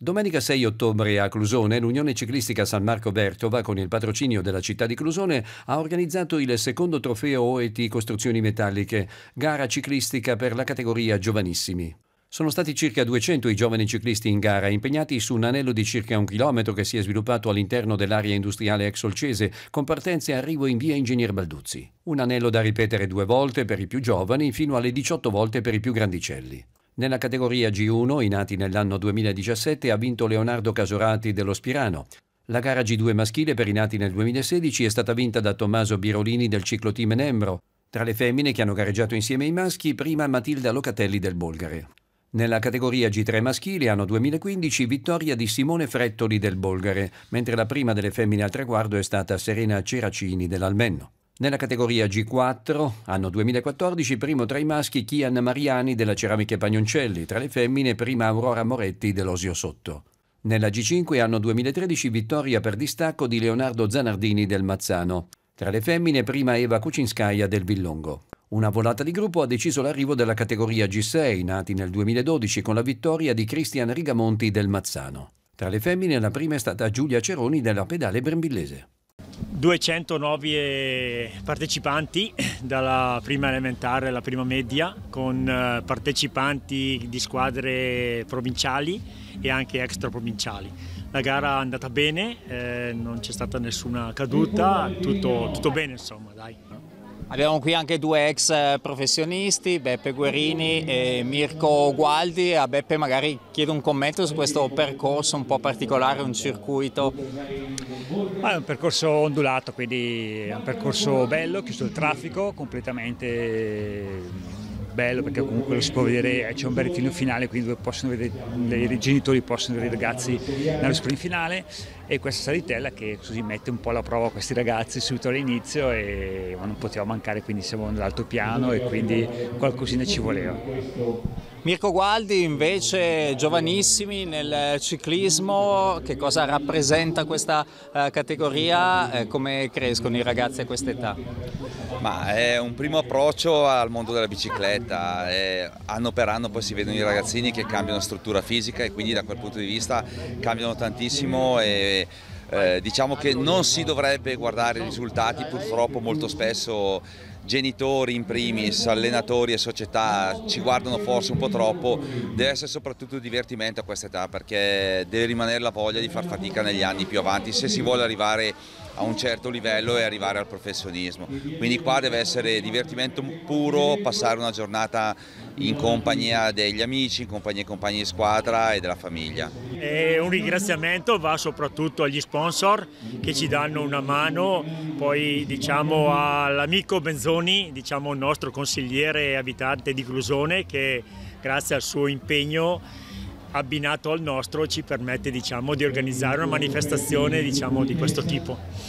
Domenica 6 ottobre a Clusone l'Unione Ciclistica San Marco Bertova con il patrocinio della città di Clusone ha organizzato il secondo trofeo OET Costruzioni Metalliche, gara ciclistica per la categoria giovanissimi. Sono stati circa 200 i giovani ciclisti in gara, impegnati su un anello di circa un chilometro che si è sviluppato all'interno dell'area industriale ex Olcese, con partenza e arrivo in via Ingegner Balduzzi. Un anello da ripetere due volte per i più giovani, fino alle 18 volte per i più grandicelli. Nella categoria G1, i nati nell'anno 2017, ha vinto Leonardo Casorati dello Spirano. La gara G2 maschile per i nati nel 2016 è stata vinta da Tommaso Birolini del cicloteam Nembro. Tra le femmine che hanno gareggiato insieme ai maschi, prima Matilda Locatelli del Bolgare. Nella categoria G3 maschile anno 2015 vittoria di Simone Frettoli del Bolgare, mentre la prima delle femmine al traguardo è stata Serena Ceracini dell'Almenno. Nella categoria G4, anno 2014, primo tra i maschi Kian Mariani della Ceramiche Pagnoncelli, tra le femmine prima Aurora Moretti dell'Osio Sotto. Nella G5 anno 2013 vittoria per distacco di Leonardo Zanardini del Mazzano. Tra le femmine prima Eva Kucinskaya del Villongo. Una volata di gruppo ha deciso l'arrivo della categoria G6, nati nel 2012 con la vittoria di Cristian Rigamonti del Mazzano. Tra le femmine la prima è stata Giulia Ceroni della pedale brembillese. 200 nuovi eh, partecipanti dalla prima elementare alla prima media con eh, partecipanti di squadre provinciali e anche extraprovinciali. La gara è andata bene, eh, non c'è stata nessuna caduta, tutto, tutto bene insomma dai. Abbiamo qui anche due ex eh, professionisti, Beppe Guerini e Mirko Gualdi. A Beppe magari chiedo un commento su questo percorso un po' particolare, un circuito. Ma è un percorso ondulato, quindi è un percorso bello, chiuso il traffico, completamente eh, bello perché comunque lo si può vedere, eh, c'è un berrettino finale quindi dove possono vedere, i genitori possono vedere i ragazzi nello sprint finale e questa salitella che così mette un po' alla prova questi ragazzi subito all'inizio e non poteva mancare quindi siamo nell'altopiano e quindi qualcosina ci voleva. Mirko Gualdi invece giovanissimi nel ciclismo, che cosa rappresenta questa eh, categoria, eh, come crescono i ragazzi a questa età? Ma è un primo approccio al mondo della bicicletta, eh, anno per anno poi si vedono i ragazzini che cambiano struttura fisica e quindi da quel punto di vista cambiano tantissimo e eh, diciamo che non si dovrebbe guardare i risultati purtroppo molto spesso genitori in primis, allenatori e società ci guardano forse un po' troppo, deve essere soprattutto divertimento a questa età perché deve rimanere la voglia di far fatica negli anni più avanti se si vuole arrivare a un certo livello e arrivare al professionismo. Quindi qua deve essere divertimento puro, passare una giornata in compagnia degli amici, in compagnia dei compagni di squadra e della famiglia. E un ringraziamento va soprattutto agli sponsor che ci danno una mano, poi diciamo all'amico Benzoni Meloni, diciamo il nostro consigliere abitante di Clusone che grazie al suo impegno abbinato al nostro ci permette diciamo, di organizzare una manifestazione diciamo, di questo tipo.